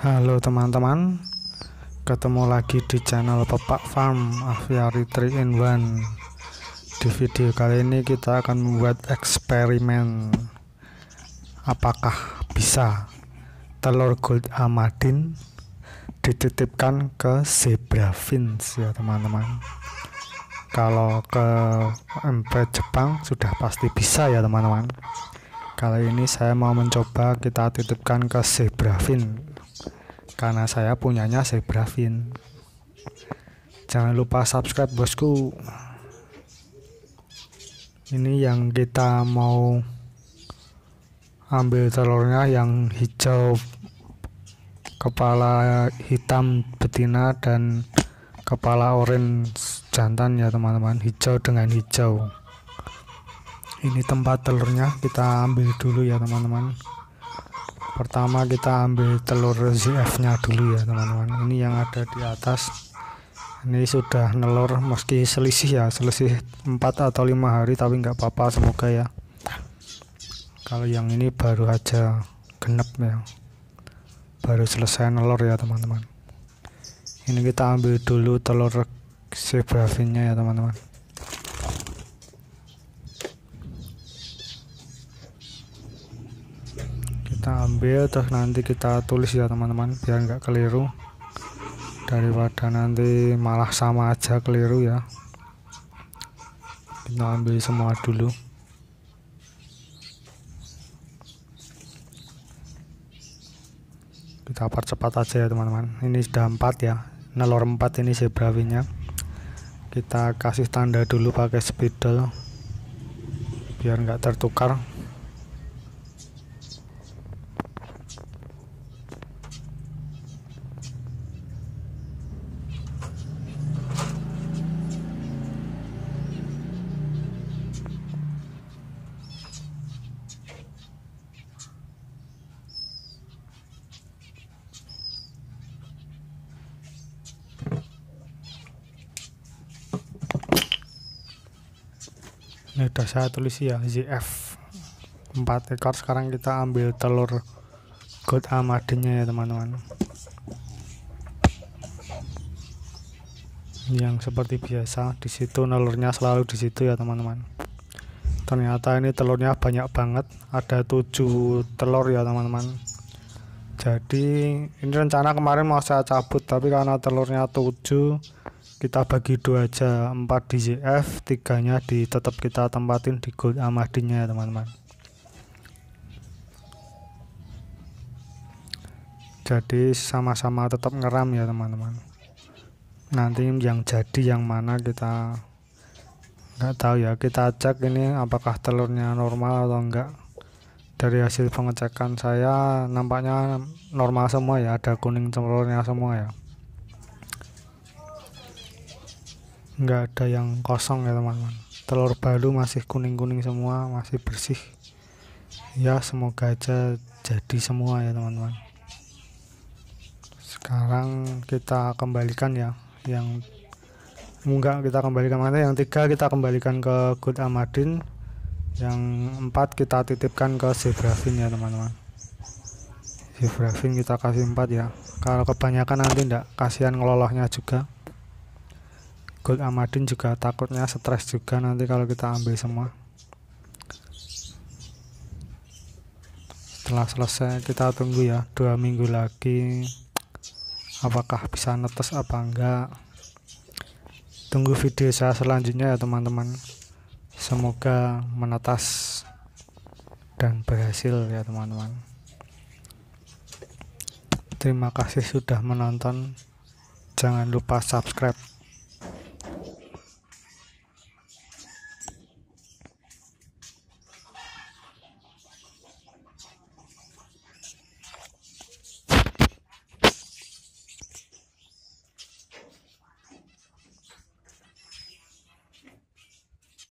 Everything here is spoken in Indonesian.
Halo teman-teman Ketemu lagi di channel Pepak Farm Aviary 3 in 1 Di video kali ini kita akan membuat eksperimen Apakah bisa telur gold amadin dititipkan ke zebra fins ya teman-teman Kalau ke MP Jepang sudah pasti bisa ya teman-teman Kali ini saya mau mencoba kita titipkan ke zebra fins karena saya punyanya Zebrafin. Jangan lupa subscribe bosku. Ini yang kita mau ambil telurnya yang hijau kepala hitam betina dan kepala orange jantan ya teman-teman hijau dengan hijau ini tempat telurnya kita ambil dulu ya teman-teman pertama kita ambil telur ZF nya dulu ya teman-teman ini yang ada di atas ini sudah nelur meski selisih ya selisih 4 atau lima hari tapi nggak apa-apa semoga ya kalau yang ini baru aja genep ya baru selesai nelur ya teman-teman ini kita ambil dulu telur zebrafinnya ya teman-teman kita ambil terus nanti kita tulis ya teman-teman biar nggak keliru daripada nanti malah sama aja keliru ya kita ambil semua dulu kita percepat aja ya teman-teman ini sudah 4 ya nelor 4 ini zebra kita kasih tanda dulu pakai spidol biar nggak tertukar ini udah saya tulis ya ZF 4 ekor sekarang kita ambil telur good Amadenya ya teman-teman yang seperti biasa di situ telurnya selalu di situ ya teman-teman ternyata ini telurnya banyak banget ada 7 telur ya teman-teman jadi ini rencana kemarin mau saya cabut tapi karena telurnya 7 kita bagi dua aja 4 di JF tiganya di tetap kita tempatin di gold amadinya ya teman-teman jadi sama-sama tetap ngeram ya teman-teman nanti yang jadi yang mana kita nggak tahu ya kita cek ini apakah telurnya normal atau enggak dari hasil pengecekan saya nampaknya normal semua ya ada kuning telurnya semua ya nggak ada yang kosong ya teman-teman telur baru masih kuning-kuning semua masih bersih ya semoga aja jadi semua ya teman-teman sekarang kita kembalikan ya yang enggak kita kembalikan mana yang tiga kita kembalikan ke Good Amadin yang empat kita titipkan ke Zebrafin ya teman-teman Zebrafin kita kasih empat ya kalau kebanyakan nanti enggak kasihan ngelolohnya juga Gold Amadin juga takutnya stres juga nanti kalau kita ambil semua setelah selesai kita tunggu ya dua minggu lagi apakah bisa netes apa enggak tunggu video saya selanjutnya ya teman-teman semoga menetas dan berhasil ya teman-teman terima kasih sudah menonton jangan lupa subscribe